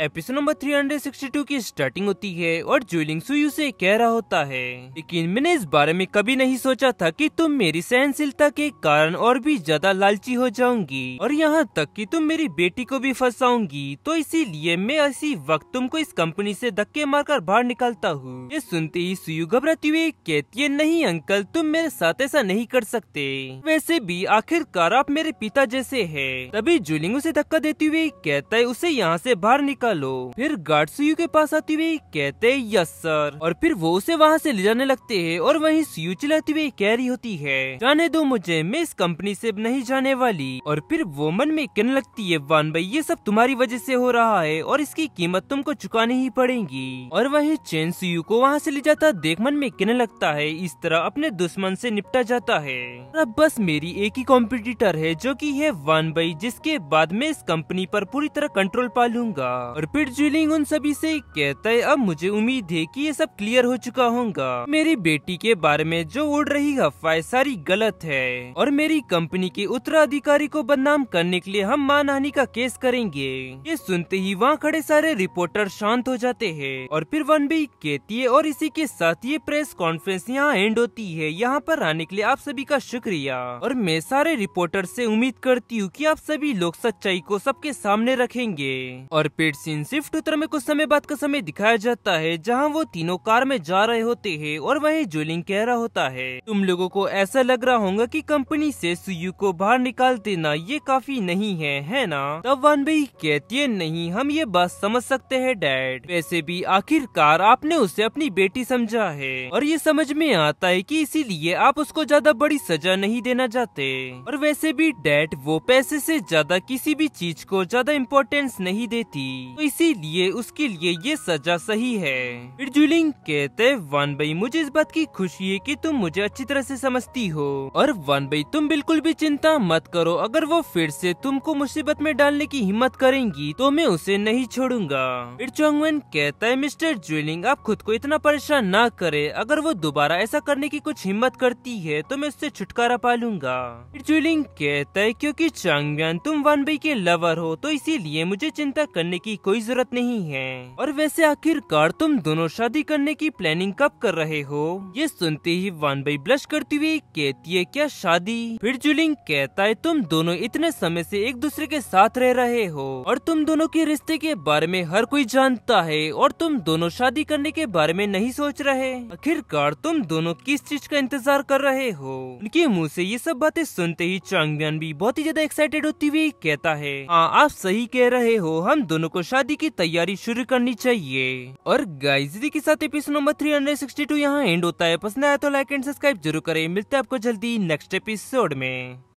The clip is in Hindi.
एपिसोड नंबर 362 की स्टार्टिंग होती है और ज्वेलिंग सुयू से कह रहा होता है लेकिन मैंने इस बारे में कभी नहीं सोचा था कि तुम मेरी सहनशीलता के कारण और भी ज्यादा लालची हो जाऊंगी और यहाँ तक कि तुम मेरी बेटी को भी फंसाऊंगी तो इसीलिए मैं ऐसी वक्त तुमको इस कंपनी से धक्के मार बाहर निकालता हूँ ये सुनते ही सुयू घबराती हुई कहती है नहीं अंकल तुम मेरे साथ ऐसा नहीं कर सकते वैसे भी आखिरकार आप मेरे पिता जैसे है तभी जुलिंग उसे धक्का देती हुए कहता है उसे यहाँ ऐसी बाहर निकाल बदला लो फिर सुयू के पास आती हुई कहते यस सर और फिर वो उसे वहाँ से ले जाने लगते हैं और वहीं सुयू चलाती हुई कह रही होती है जाने दो मुझे मैं इस कंपनी से नहीं जाने वाली और फिर वो मन में कहने लगती है वान भाई ये सब तुम्हारी वजह से हो रहा है और इसकी कीमत तुमको चुकानी ही पड़ेगी और वही चैन सुयू को वहाँ से ले जाता देख मन में कहने लगता है इस तरह अपने दुश्मन से निपटा जाता है अब बस मेरी एक ही कॉम्पिटिटर है जो की है वान भाई जिसके बाद में इस कंपनी पर पूरी तरह कंट्रोल पा लूंगा और फिर जुलिंग उन सभी से कहता है अब मुझे उम्मीद है कि ये सब क्लियर हो चुका होगा मेरी बेटी के बारे में जो उड़ रही अफवाह सारी गलत है और मेरी कंपनी के उत्तराधिकारी को बदनाम करने के लिए हम मानहानि का केस करेंगे ये सुनते ही वहाँ खड़े सारे रिपोर्टर शांत हो जाते हैं और फिर वन भी कहती है और इसी के साथ ये प्रेस कॉन्फ्रेंस यहाँ एंड होती है यहाँ पर आने के लिए आप सभी का शुक्रिया और मैं सारे रिपोर्टर से उम्मीद करती हूँ कि आप सभी लोग सच्चाई को सबके सामने रखेंगे और फिर सीन शिफ्ट उत्तर में कुछ समय बाद का समय दिखाया जाता है जहाँ वो तीनों कार में जा रहे होते हैं और वहीं जोलिंग कह रहा होता है तुम लोगों को ऐसा लग रहा होगा कि कंपनी से सुयू को बाहर निकाल देना ये काफी नहीं है है ना तब भाई कहती है नहीं हम ये बात समझ सकते है डैड वैसे भी आखिरकार आपने उसे अपनी बेटी समझा है और ये समझ में आता है की इसीलिए आप उसको ज्यादा बड़ी सजा नहीं देना चाहते और वैसे भी डैड वो पैसे ऐसी ज्यादा किसी भी चीज को ज्यादा इम्पोर्टेंस नहीं देती तो इसीलिए उसके लिए ये सजा सही है बिरजुलिंग कहते वन भाई मुझे इस बात की खुशी है कि तुम मुझे अच्छी तरह से समझती हो और वन भाई तुम बिल्कुल भी चिंता मत करो अगर वो फिर से तुमको मुसीबत में डालने की हिम्मत करेंगी तो मैं उसे नहीं छोड़ूंगा फिर कहता है मिस्टर ज्वेलिंग आप खुद को इतना परेशान न करे अगर वो दोबारा ऐसा करने की कुछ हिम्मत करती है तो मैं उससे छुटकारा पा लूंगा फिर ज्वेलिंग कहता है क्यूँकी चांगव्यान तुम वन भाई के लवर हो तो इसीलिए मुझे चिंता करने की कोई जरूरत नहीं है और वैसे आखिरकार तुम दोनों शादी करने की प्लानिंग कब कर रहे हो ये सुनते ही वान भाई ब्लश करती हुई कहती है क्या शादी फिर जुलिंग कहता है तुम दोनों इतने समय से एक दूसरे के साथ रह रहे हो और तुम दोनों के रिश्ते के बारे में हर कोई जानता है और तुम दोनों शादी करने के बारे में नहीं सोच रहे आखिरकार तुम दोनों किस चीज का इंतजार कर रहे हो उनके मुँह ऐसी ये सब बातें सुनते ही चांगम्यान भी बहुत ही ज्यादा एक्साइटेड होती हुई कहता है हाँ आप सही कह रहे हो हम दोनों को शादी की तैयारी शुरू करनी चाहिए और गाइज के साथ episode number three hundred sixty two यहाँ एंड होता है पसंद आया तो लाइक एंड सब्सक्राइब जरूर करें मिलते हैं आपको जल्दी नेक्स्ट एपिसोड में